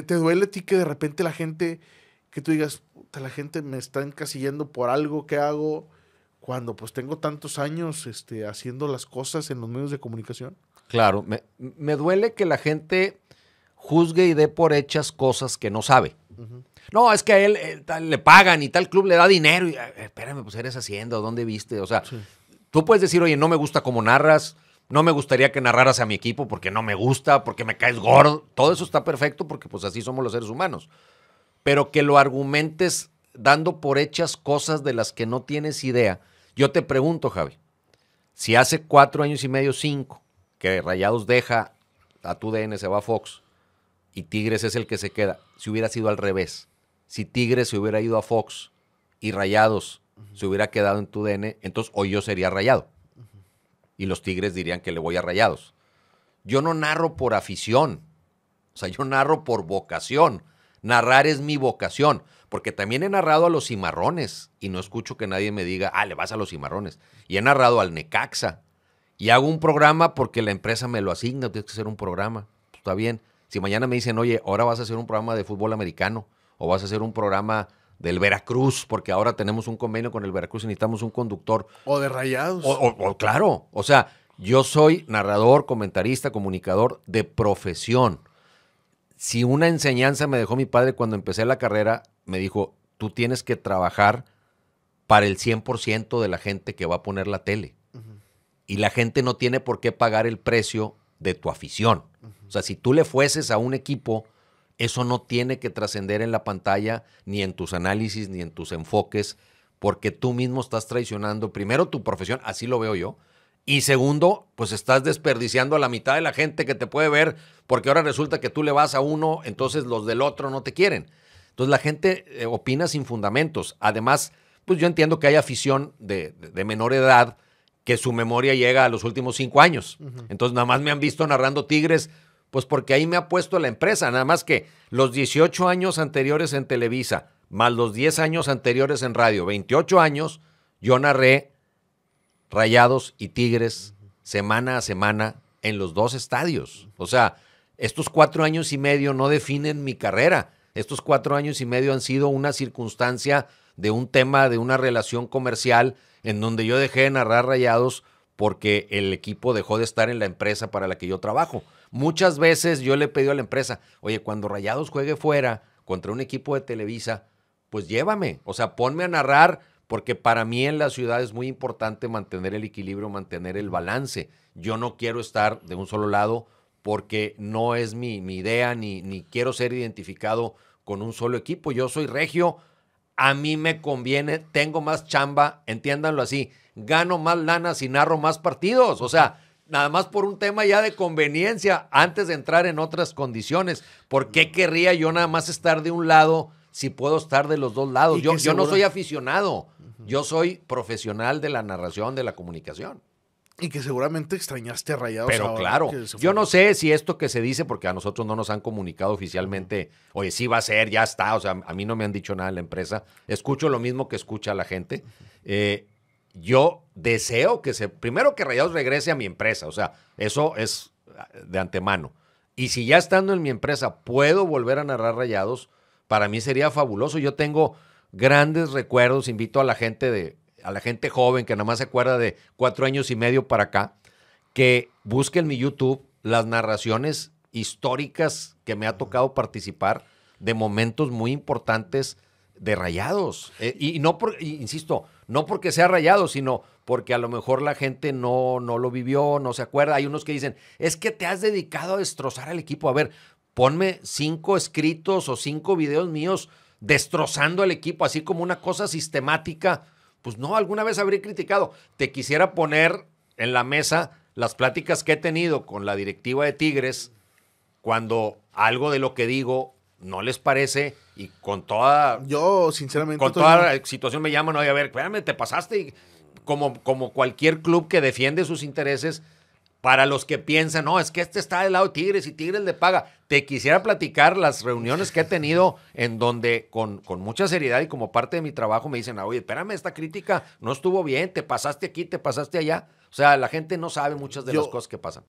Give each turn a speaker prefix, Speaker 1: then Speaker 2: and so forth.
Speaker 1: ¿Te, duele a ti que de repente la gente, que tú digas, la gente me está encasillando por algo que hago cuando pues tengo tantos años este, haciendo las cosas en los medios de comunicación? Claro, me, duele que la gente juzgue y dé por hechas cosas que no sabe. No, es que a él, eh, le pagan y tal club le da dinero. Y, eh, espérame, pues eres haciendo, ¿dónde viste? O sea, tú puedes decir, oye, no me gusta cómo narras, no me gustaría que narraras a mi equipo porque no me gusta, porque me caes gordo. Todo eso está perfecto porque pues así somos los seres humanos. Pero que lo argumentes dando por hechas cosas de las que no tienes idea. Yo te pregunto, Javi, si hace cuatro años y medio, cinco, que Rayados deja a tu DN, se va a Fox, y Tigres es el que se queda, si hubiera sido al revés, si Tigres se hubiera ido a Fox y Rayados se hubiera quedado en tu DN, entonces hoy yo sería Rayado y los Tigres dirían que le voy a Rayados. Yo no narro por afición, o sea, yo narro por vocación. Narrar es mi vocación, porque también he narrado a los cimarrones y no escucho que nadie me diga, ah, le vas a los cimarrones. Y he narrado al Necaxa y hago un programa porque la empresa me lo asigna, tienes que hacer un programa. Pues, está bien. Si mañana me dicen, oye, ahora vas a hacer un programa de fútbol americano o vas a hacer un programa del Veracruz, porque ahora tenemos un convenio con el Veracruz y necesitamos un conductor. O de rayados. O, claro, o sea, yo soy narrador, comentarista, comunicador de profesión. Si una enseñanza me dejó mi padre cuando empecé la carrera, me dijo, tú tienes que trabajar para el 100% de la gente que va a poner la tele. Y la gente no tiene por qué pagar el precio de tu afición. O sea, si tú le fueses a un equipo eso no tiene que trascender en la pantalla, ni en tus análisis, ni en tus enfoques, porque tú mismo estás traicionando, primero, tu profesión, así lo veo yo, y segundo, pues estás desperdiciando a la mitad de la gente que te puede ver, porque ahora resulta que tú le vas a uno, entonces los del otro no te quieren. Entonces la gente eh, opina sin fundamentos. Además, pues yo entiendo que hay afición de, menor edad que su memoria llega a los últimos cinco años. Entonces nada más me han visto narrando Tigres pues porque ahí me ha puesto la empresa, nada más que los 18 años anteriores en Televisa, más los 10 años anteriores en radio, 28 años, yo narré Rayados y Tigres semana a semana en los dos estadios. O sea, estos cuatro años y medio no definen mi carrera. Estos cuatro años y medio han sido una circunstancia de un tema, de una relación comercial, en donde yo dejé de narrar Rayados porque el equipo dejó de estar en la empresa para la que yo trabajo. Muchas veces yo le he pedido a la empresa, oye, cuando Rayados juegue fuera contra un equipo de Televisa, pues llévame, o sea, ponme a narrar, porque para mí en la ciudad es muy importante mantener el equilibrio, mantener el balance. Yo no quiero estar de un solo lado porque no es mi, idea ni, ni quiero ser identificado con un solo equipo. Yo soy regio, a mí me conviene, tengo más chamba, entiéndanlo así, gano más lanas y narro más partidos, o sea nada más por un tema ya de conveniencia antes de entrar en otras condiciones. ¿Por qué querría yo nada más estar de un lado si puedo estar de los dos lados? Yo, yo no soy aficionado, yo soy profesional de la narración, de la comunicación. Y que seguramente extrañaste a Rayados. Pero claro, yo no sé si esto que se dice, porque a nosotros no nos han comunicado oficialmente, oye, sí va a ser, ya está, o sea, a mí no me han dicho nada en la empresa, escucho lo mismo que escucha la gente. Eh, yo deseo que se, primero que Rayados regrese a mi empresa, o sea, eso es de antemano. Y si ya estando en mi empresa puedo volver a narrar Rayados, para mí sería fabuloso. Yo tengo grandes recuerdos, invito a la gente de a la gente joven que nada más se acuerda de cuatro años y medio para acá, que busque en mi YouTube las narraciones históricas que me ha tocado participar de momentos muy importantes de rayados. Eh, y no por, insisto, no porque sea rayado, sino porque a lo mejor la gente no, no lo vivió, no se acuerda. Hay unos que dicen, es que te has dedicado a destrozar al equipo. A ver, ponme cinco escritos o cinco videos míos destrozando al equipo, así como una cosa sistemática. Pues no, alguna vez habré criticado. Te quisiera poner en la mesa las pláticas que he tenido con la directiva de Tigres cuando algo de lo que digo no les parece y con toda... Yo, sinceramente... Con toda situación me llaman, oye, a ver, espérame, te pasaste y como, como cualquier club que defiende sus intereses, para los que piensan, no, es que este está del lado de Tigres y Tigres le paga. Te quisiera platicar las reuniones que he tenido en donde con, con mucha seriedad y como parte de mi trabajo me dicen, ah, oye, espérame, esta crítica no estuvo bien, te pasaste aquí, te pasaste allá. O sea, la gente no sabe muchas de las cosas que pasan.